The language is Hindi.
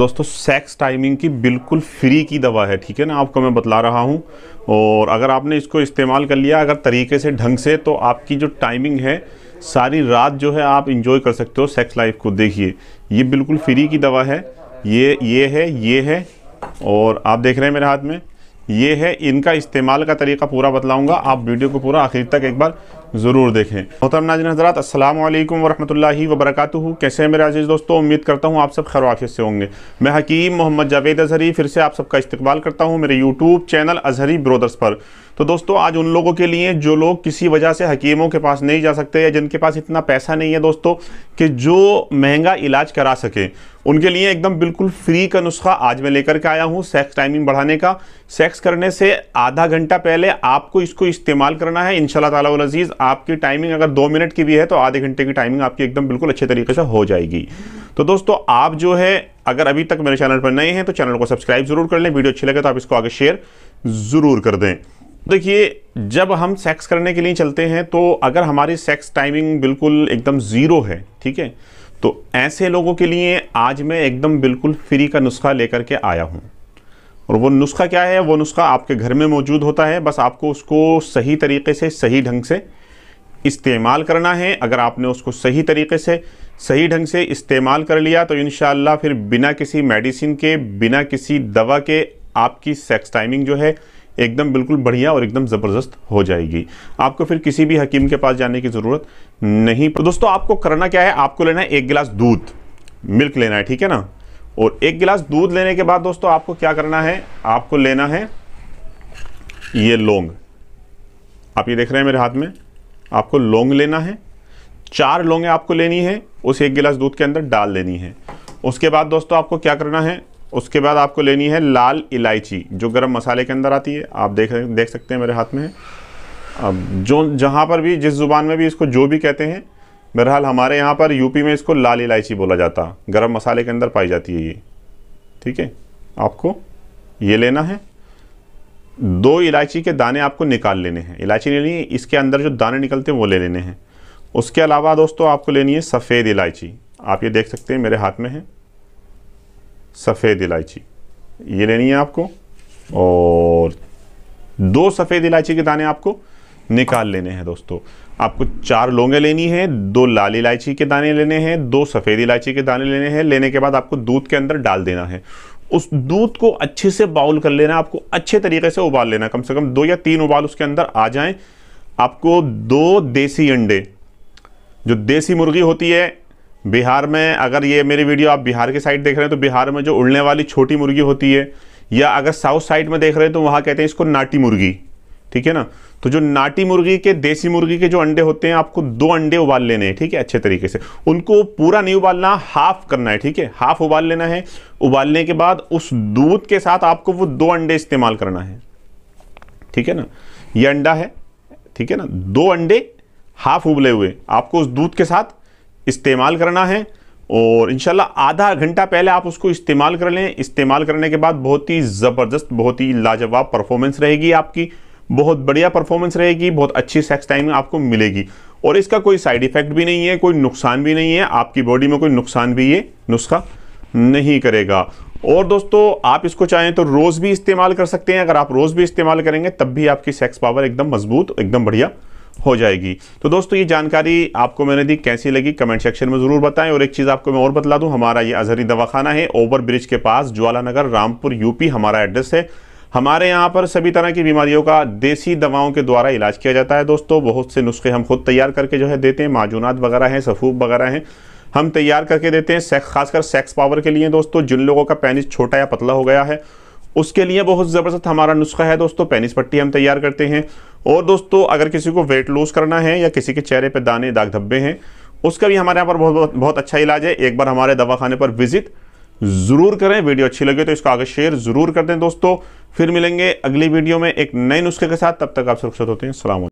दोस्तों सेक्स टाइमिंग की बिल्कुल फ्री की दवा है ठीक है ना आपको मैं बतला रहा हूँ और अगर आपने इसको इस्तेमाल कर लिया अगर तरीके से ढंग से तो आपकी जो टाइमिंग है सारी रात जो है आप इंजॉय कर सकते हो सेक्स लाइफ को देखिए ये बिल्कुल फ्री की दवा है ये ये है ये है और आप देख रहे हैं मेरे हाथ में ये है इनका इस्तेमाल का तरीका पूरा बतलाऊँगा आप वीडियो को पूरा आखिर तक एक बार ज़रूर देखें मोहतरम नाजन हज़रात अल्लाम वरहल वबरक कैसे हैं मेरे आजीज़ दोस्तों उम्मीद करता हूँ आप सब खैर से होंगे मैं हकीम मोहम्मद जावेद अजहरी फिर से आप सबका इस्तेमाल करता हूँ मेरे यूट्यूब चैनल अजहरी ब्रोदर्स पर तो दोस्तों आज उन लोगों के लिए जो लोग किसी वजह से हकीमों के पास नहीं जा सकते या जिनके पास इतना पैसा नहीं है दोस्तों कि जो महंगा इलाज करा सकें उनके लिए एकदम बिल्कुल फ्री का नुस्खा आज मैं लेकर के आया हूँ सेक्स टाइमिंग बढ़ाने का सेक्स करने से आधा घंटा पहले आपको इसको इस्तेमाल करना है इन शाला तजीज़ आपकी टाइमिंग अगर दो मिनट की भी है तो आधे घंटे की टाइमिंग आपकी एकदम बिल्कुल अच्छे तरीके से हो जाएगी तो दोस्तों आप जो है अगर अभी तक मेरे चैनल पर नए हैं तो चैनल को सब्सक्राइब जरूर कर लें वीडियो अच्छी लगे तो आप इसको आगे शेयर ज़रूर कर दें तो देखिए जब हम सेक्स करने के लिए चलते हैं तो अगर हमारी सेक्स टाइमिंग बिल्कुल एकदम ज़ीरो है ठीक है तो ऐसे लोगों के लिए आज मैं एकदम बिल्कुल फ्री का नुस्खा लेकर के आया हूँ और वो नुस्खा क्या है वो नुस्खा आपके घर में मौजूद होता है बस आपको उसको सही तरीके से सही ढंग से इस्तेमाल करना है अगर आपने उसको सही तरीके से सही ढंग से इस्तेमाल कर लिया तो इन फिर बिना किसी मेडिसिन के बिना किसी दवा के आपकी सेक्स टाइमिंग जो है एकदम बिल्कुल बढ़िया और एकदम ज़बरदस्त हो जाएगी आपको फिर किसी भी हकीम के पास जाने की ज़रूरत नहीं तो दोस्तों आपको करना क्या है आपको लेना है एक गिलास दूध मिल्क लेना है ठीक है ना और एक गिलास दूध लेने के बाद दोस्तों आपको क्या करना है आपको लेना है ये लौंग आप ये देख रहे हैं मेरे हाथ में आपको लौंग लेना है चार लौंगें आपको लेनी है उस एक गिलास दूध के अंदर डाल देनी है उसके बाद दोस्तों आपको क्या करना है उसके बाद आपको लेनी है लाल इलायची जो गरम मसाले के अंदर आती है आप देख देख सकते हैं मेरे हाथ में है अब जो जहाँ पर भी जिस ज़ुबान में भी इसको जो भी कहते हैं बहरहाल हमारे यहाँ पर यूपी में इसको लाल इलायची बोला जाता गरम मसाले के अंदर पाई जाती है ये ठीक है आपको ये लेना है दो इलायची के दाने आपको निकाल लेने हैं इलायची लेनी है इसके अंदर जो दाने निकलते हैं वो ले लेने हैं उसके अलावा दोस्तों आपको लेनी है सफ़ेद इलायची आप ये देख सकते हैं मेरे हाथ में है सफ़ेद इलायची ये लेनी है आपको और दो सफ़ेद इलायची के दाने आपको निकाल लेने हैं दोस्तों आपको चार लोंगे लेनी है दो लाल इलायची के दाने लेने हैं दो सफ़ेद इलायची के दाने लेने हैं लेने के बाद आपको दूध के अंदर डाल देना है उस दूध को अच्छे से बाउल कर लेना आपको अच्छे तरीके से उबाल लेना कम से कम दो या तीन उबाल उसके अंदर आ जाएं आपको दो देसी अंडे जो देसी मुर्गी होती है बिहार में अगर ये मेरी वीडियो आप बिहार के साइड देख रहे हैं तो बिहार में जो उड़ने वाली छोटी मुर्गी होती है या अगर साउथ साइड में देख रहे हैं तो वहाँ कहते हैं इसको नाटी मुर्गी ठीक है ना तो जो नाटी मुर्गी के देसी मुर्गी के जो अंडे होते हैं आपको दो अंडे उबाल लेने हैं ठीक है अच्छे तरीके से उनको पूरा नहीं उबालना हाफ करना है ठीक है हाफ उबाल लेना है उबालने के बाद उस दूध के साथ आपको वो दो अंडे इस्तेमाल करना है ठीक है ना ये अंडा है ठीक है ना दो अंडे हाफ उबले हुए आपको उस दूध के साथ इस्तेमाल करना है और इनशाला आधा घंटा पहले आप उसको इस्तेमाल कर लें इस्तेमाल करने के बाद बहुत ही ज़बरदस्त बहुत ही लाजवाब परफॉर्मेंस रहेगी आपकी बहुत बढ़िया परफॉर्मेंस रहेगी बहुत अच्छी सेक्स टाइमिंग आपको मिलेगी और इसका कोई साइड इफेक्ट भी नहीं है कोई नुकसान भी नहीं है आपकी बॉडी में कोई नुकसान भी ये नुस्खा नहीं करेगा और दोस्तों आप इसको चाहें तो रोज़ भी इस्तेमाल कर सकते हैं अगर आप रोज़ भी इस्तेमाल करेंगे तब भी आपकी सेक्स पावर एकदम मजबूत एकदम बढ़िया हो जाएगी तो दोस्तों ये जानकारी आपको मैंने दी कैसी लगी कमेंट सेक्शन में ज़रूर बताएं और एक चीज़ आपको मैं और बता दूं हमारा ये अजहरी दवाखाना है ओवर ब्रिज के पास ज्वालानगर रामपुर यूपी हमारा एड्रेस है हमारे यहाँ पर सभी तरह की बीमारियों का देसी दवाओं के द्वारा इलाज किया जाता है दोस्तों बहुत से नुस्खे हम खुद तैयार करके जो है देते हैं माजूनात वगैरह हैं सफूब वगैरह हैं हम तैयार करके देते हैं सेक्स खासकर सेक्स पावर के लिए दोस्तों जिन लोगों का पेनिस छोटा या पतला हो गया है उसके लिए बहुत ज़बरदस्त हमारा नुस्खा है दोस्तों पेनिस पट्टी हम तैयार करते हैं और दोस्तों अगर किसी को वेट लूज़ करना है या किसी के चेहरे पर दाने दाग धब्बे हैं उसका भी हमारे यहाँ पर बहुत बहुत अच्छा इलाज है एक बार हमारे दवा पर विजिट ज़रूर करें वीडियो अच्छी लगे तो इसको आगे शेयर ज़रूर कर दें दोस्तों फिर मिलेंगे अगली वीडियो में एक नए नुस्खे के साथ तब तक आप सुरक्षित होते हैं सलाम